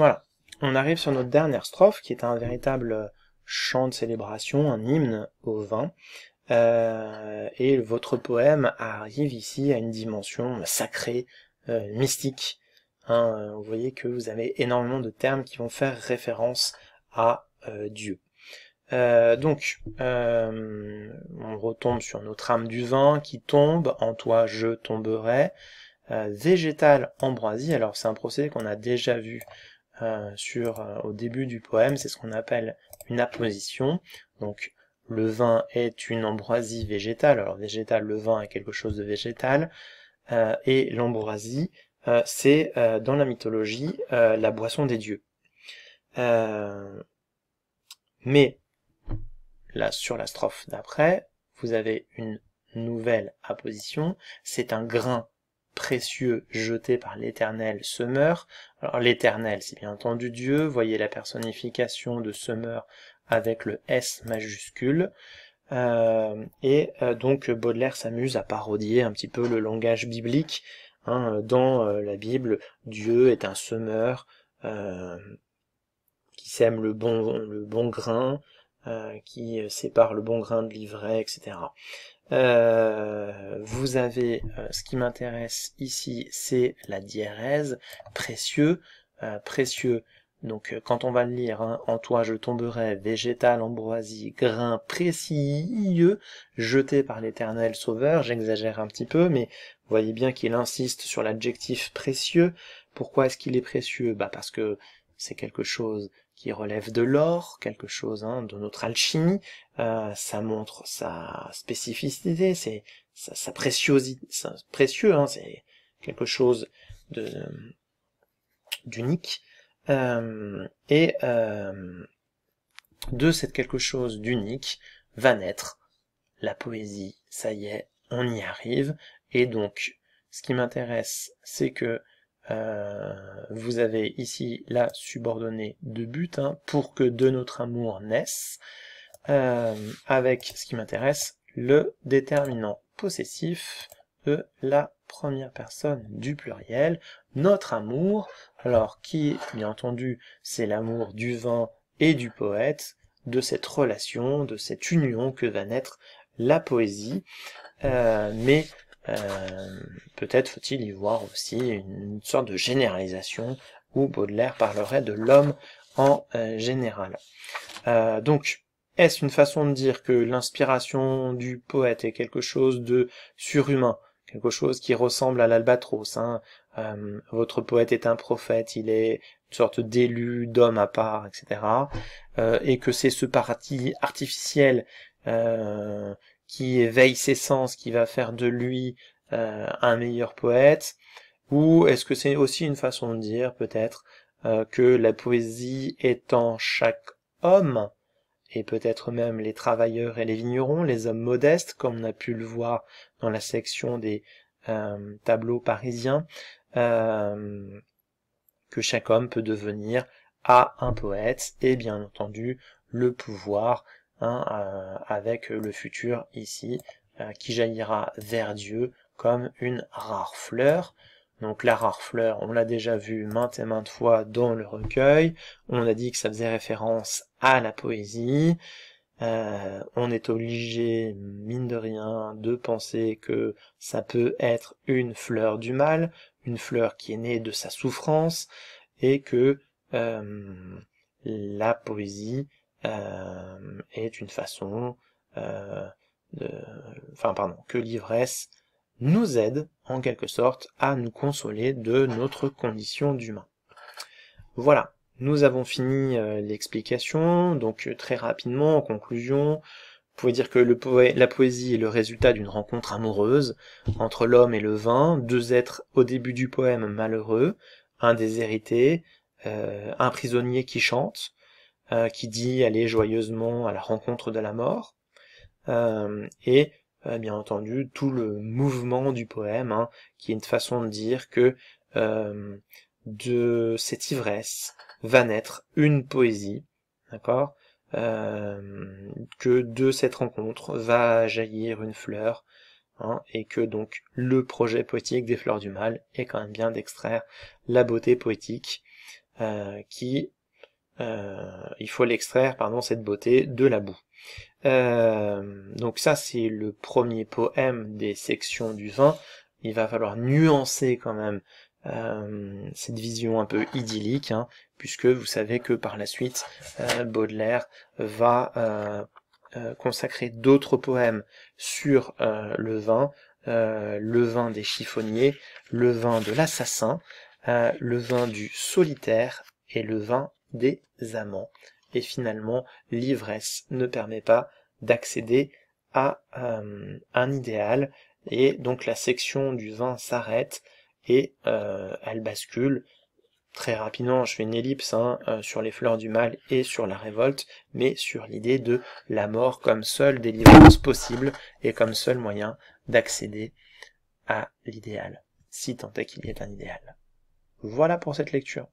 Voilà, on arrive sur notre dernière strophe qui est un véritable euh, chant de célébration, un hymne au vin. Euh, et votre poème arrive ici à une dimension euh, sacrée, mystique. Hein, vous voyez que vous avez énormément de termes qui vont faire référence à Dieu. donc, on retombe sur notre âme du vin qui tombe, en toi je tomberai. végétal ambroisie, alors c'est un procédé qu'on a déjà vu euh, sur, euh, au début du poème, c'est ce qu'on appelle une apposition. Donc le vin est une ambroisie végétale. Alors végétal, le vin est quelque chose de végétal. Euh, et l'ambroisie, c'est dans la mythologie la boisson des dieux. mais là, sur la strophe d'après, vous avez une nouvelle apposition. C'est un grain précieux jeté par l'Éternel semeur. Alors l'Éternel, c'est bien entendu Dieu, voyez la personnification de semeur avec le S majuscule. Euh, et euh, donc Baudelaire s'amuse à parodier un petit peu le langage biblique. Hein, dans euh, la Bible, Dieu est un semeur qui sème le bon, le bon grain, euh, qui euh, sépare le bon grain de l'ivraie, etc. Euh, vous avez ce qui m'intéresse ici, c'est la diérèse, précieux, précieux. Donc quand on va le lire, hein, en toi je tomberai, végétal, ambroisie, grain précieux, jeté par l'éternel sauveur, j'exagère un petit peu, mais vous voyez bien qu'il insiste sur l'adjectif précieux. Pourquoi est-ce qu'il est précieux Bah parce que c'est quelque chose qui relève de l'or, quelque chose hein, de notre alchimie, euh, ça montre sa spécificité, c'est sa, préciosité, précieux, hein, c'est quelque chose de d'unique. Euh, et euh, de cette quelque chose d'unique va naître la poésie. Ça y est, on y arrive. Et donc, ce qui m'intéresse, c'est que euh, vous avez ici la subordonnée de but hein, pour que de notre amour naisse, euh, avec ce qui m'intéresse, le déterminant possessif de la première personne du pluriel, notre amour, alors qui, bien entendu, c'est l'amour du vin et du poète, de cette relation, de cette union que va naître la poésie, euh, mais euh, peut-être faut-il y voir aussi une sorte de généralisation où Baudelaire parlerait de l'homme en euh, général. Euh, donc, est-ce une façon de dire que l'inspiration du poète est quelque chose de surhumain, quelque chose qui ressemble à l'albatros hein Votre poète est un prophète, il est une sorte d'élu, d'homme à part, etc. et que c'est ce parti artificiel qui éveille ses sens, qui va faire de lui euh, un meilleur poète Ou est-ce que c'est aussi une façon de dire, peut-être, euh, que la poésie est en chaque homme, et peut-être même les travailleurs et les vignerons, les hommes modestes, comme on a pu le voir dans la section des euh, tableaux parisiens, que chaque homme peut devenir à un poète, et bien entendu le pouvoir Hein, euh, avec le futur ici, euh, qui jaillira vers Dieu comme une rare fleur. Donc la rare fleur, on l'a déjà vu maintes et maintes fois dans le recueil. On a dit que ça faisait référence à la poésie. Euh, on est obligé, mine de rien, de penser que ça peut être une fleur du mal, une fleur qui est née de sa souffrance, et que la poésie euh, est une façon euh, de, enfin pardon, que l'ivresse nous aide en quelque sorte à nous consoler de notre condition d'humain. Voilà, nous avons fini euh, l'explication, donc très rapidement, en conclusion, vous pouvez dire que le la poésie est le résultat d'une rencontre amoureuse entre l'homme et le vin, deux êtres au début du poème malheureux, un déshérité, un prisonnier qui chante, euh, qui dit aller joyeusement à la rencontre de la mort, euh, et euh, bien entendu tout le mouvement du poème, hein, qui est une façon de dire que de cette ivresse va naître une poésie, d'accord que de cette rencontre va jaillir une fleur, hein, et que donc le projet poétique des fleurs du mal est quand même bien d'extraire la beauté poétique qui euh, il faut l'extraire, pardon, cette beauté de la boue. Euh, donc ça, c'est le premier poème des sections du vin. Il va falloir nuancer quand même euh, cette vision un peu idyllique, hein, puisque vous savez que par la suite, Baudelaire va consacrer d'autres poèmes sur le vin, le vin des chiffonniers, le vin de l'assassin, le vin du solitaire et le vin des amants. Et finalement, l'ivresse ne permet pas d'accéder à euh, un idéal. Et donc la section du vin s'arrête et euh, elle bascule très rapidement, je fais une ellipse hein, euh, sur les fleurs du mal et sur la révolte, mais sur l'idée de la mort comme seule délivrance possible et comme seul moyen d'accéder à l'idéal, si tant est qu'il y ait un idéal. Voilà pour cette lecture.